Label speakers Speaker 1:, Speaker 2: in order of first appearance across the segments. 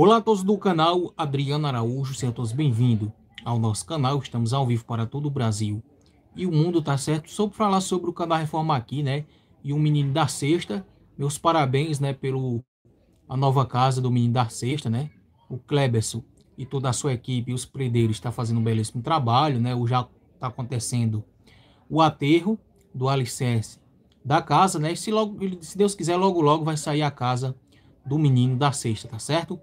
Speaker 1: Olá a todos do canal Adriano Araújo, sejam todos bem-vindos ao nosso canal, estamos ao vivo para todo o Brasil e o mundo, tá certo? Sobre falar sobre o canal Reforma aqui, né? E o Menino da Sexta, meus parabéns, né, pelo a nova casa do Menino da Sexta, né? O Kleberson e toda a sua equipe, os predeiros, está fazendo um belíssimo trabalho, né? O já está acontecendo o aterro do alicerce da casa, né? E se, logo, se Deus quiser, logo logo vai sair a casa do Menino da Sexta, tá certo?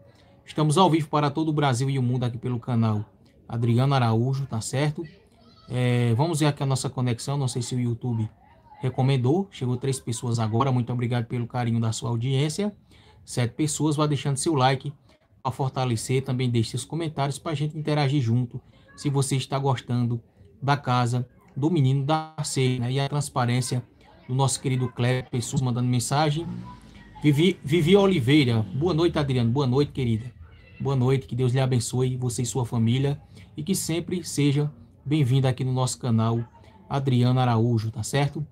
Speaker 1: Estamos ao vivo para todo o Brasil e o mundo aqui pelo canal Adriano Araújo, tá certo? É, vamos ver aqui a nossa conexão. Não sei se o YouTube recomendou. Chegou três pessoas agora. Muito obrigado pelo carinho da sua audiência. Sete pessoas. Vá deixando seu like para fortalecer. Também deixe seus comentários para a gente interagir junto. Se você está gostando da casa do menino da cena né? e a transparência do nosso querido Cleber, pessoas mandando mensagem. Vivi, Vivi Oliveira, boa noite, Adriano. Boa noite, querida. Boa noite, que Deus lhe abençoe, você e sua família, e que sempre seja bem-vinda aqui no nosso canal, Adriano Araújo, tá certo?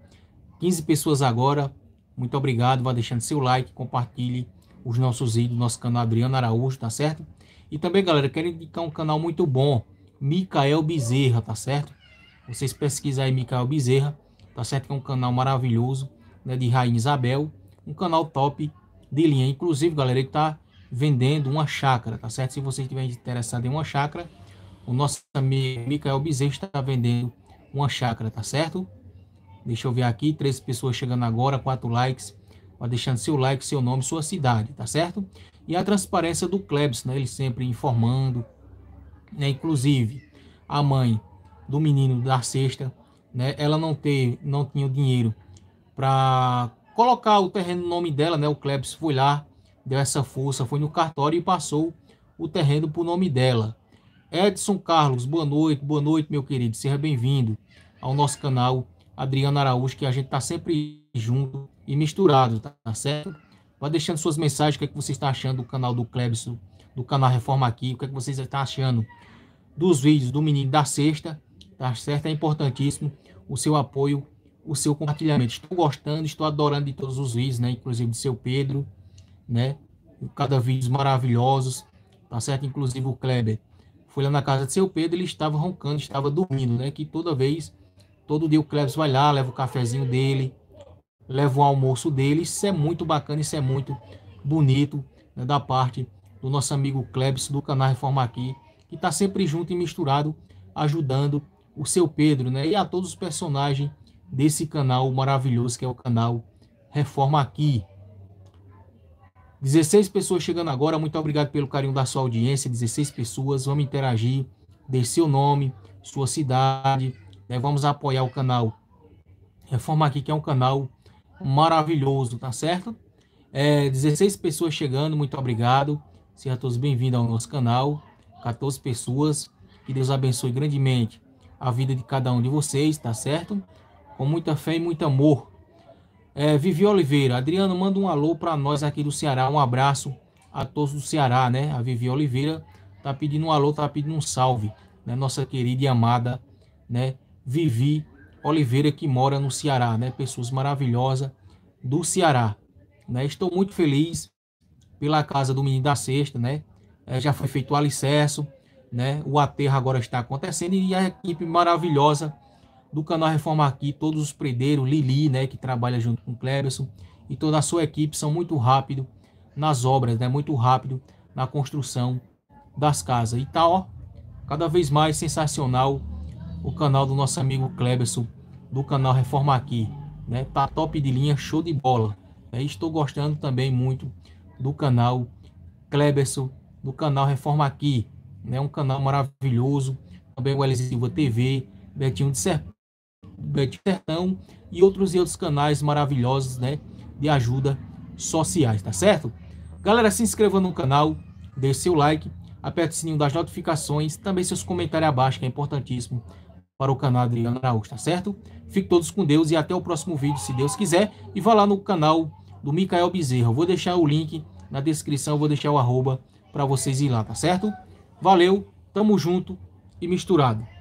Speaker 1: 15 pessoas agora, muito obrigado, vá deixando seu like, compartilhe os nossos vídeos, nosso canal Adriano Araújo, tá certo? E também, galera, quero indicar um canal muito bom, Micael Bezerra, tá certo? Vocês pesquisam aí Micael Bezerra, tá certo? Que é um canal maravilhoso, né, de Rainha Isabel, um canal top de linha. Inclusive, galera, ele tá vendendo uma chácara, tá certo? Se você estiver interessado em uma chácara, o nosso amigo Mikael Bezerra está vendendo uma chácara, tá certo? Deixa eu ver aqui, três pessoas chegando agora, quatro likes. Vai deixando seu like, seu nome, sua cidade, tá certo? E a transparência do Klebs, né? Ele sempre informando, né? Inclusive, a mãe do menino da sexta, né? Ela não, ter, não tinha o dinheiro para colocar o terreno no nome dela, né? O Klebs foi lá, deu essa força, foi no cartório e passou o terreno para o nome dela. Edson Carlos, boa noite, boa noite, meu querido, seja bem-vindo ao nosso canal Adriano Araújo, que a gente está sempre junto e misturado, tá certo? Vai deixando suas mensagens, o que, é que você está achando do canal do Clebson, do canal Reforma Aqui, o que, é que vocês estão achando dos vídeos do Menino da Sexta, tá certo? É importantíssimo o seu apoio, o seu compartilhamento. Estou gostando, estou adorando de todos os vídeos, né? Inclusive do seu Pedro, né? Cada vídeos maravilhosos, tá certo? Inclusive o Kleber foi lá na casa de seu Pedro, ele estava roncando, estava dormindo, né? Que toda vez, todo dia o Kleber vai lá, leva o cafezinho dele, leva o almoço dele. Isso é muito bacana, isso é muito bonito né? da parte do nosso amigo Klebs do canal Reforma Aqui, que está sempre junto e misturado, ajudando o seu Pedro, né? E a todos os personagens desse canal maravilhoso que é o canal Reforma Aqui. 16 pessoas chegando agora, muito obrigado pelo carinho da sua audiência, 16 pessoas, vamos interagir, dê seu nome, sua cidade, né? vamos apoiar o canal Reforma Aqui, que é um canal maravilhoso, tá certo? É, 16 pessoas chegando, muito obrigado, sejam todos bem-vindos ao nosso canal, 14 pessoas, que Deus abençoe grandemente a vida de cada um de vocês, tá certo? Com muita fé e muito amor, é, Vivi Oliveira, Adriano, manda um alô para nós aqui do Ceará. Um abraço a todos do Ceará, né? A Vivi Oliveira tá pedindo um alô, tá pedindo um salve, né? Nossa querida e amada, né? Vivi Oliveira, que mora no Ceará, né? Pessoas maravilhosas do Ceará, né? Estou muito feliz pela casa do menino da sexta, né? É, já foi feito o alicerce, né? O aterro agora está acontecendo e a equipe maravilhosa do canal Reforma Aqui, todos os predeiros, Lili, né, que trabalha junto com o Cleberson, e toda a sua equipe são muito rápido nas obras, né, muito rápido na construção das casas. E tá, ó, cada vez mais sensacional o canal do nosso amigo Cleberson, do canal Reforma Aqui, né, tá top de linha, show de bola. É, estou gostando também muito do canal Cleberson, do canal Reforma Aqui, né, um canal maravilhoso, também o LZ Silva TV, Betinho de Serpente, Bet Sertão e outros e outros canais maravilhosos, né, de ajuda sociais, tá certo? Galera, se inscreva no canal, deixe seu like, aperte o sininho das notificações, também seus comentários abaixo, que é importantíssimo para o canal Adriano Araújo, tá certo? Fiquem todos com Deus e até o próximo vídeo, se Deus quiser, e vá lá no canal do Micael Bezerra. Eu vou deixar o link na descrição, vou deixar o arroba para vocês ir lá, tá certo? Valeu, tamo junto e misturado.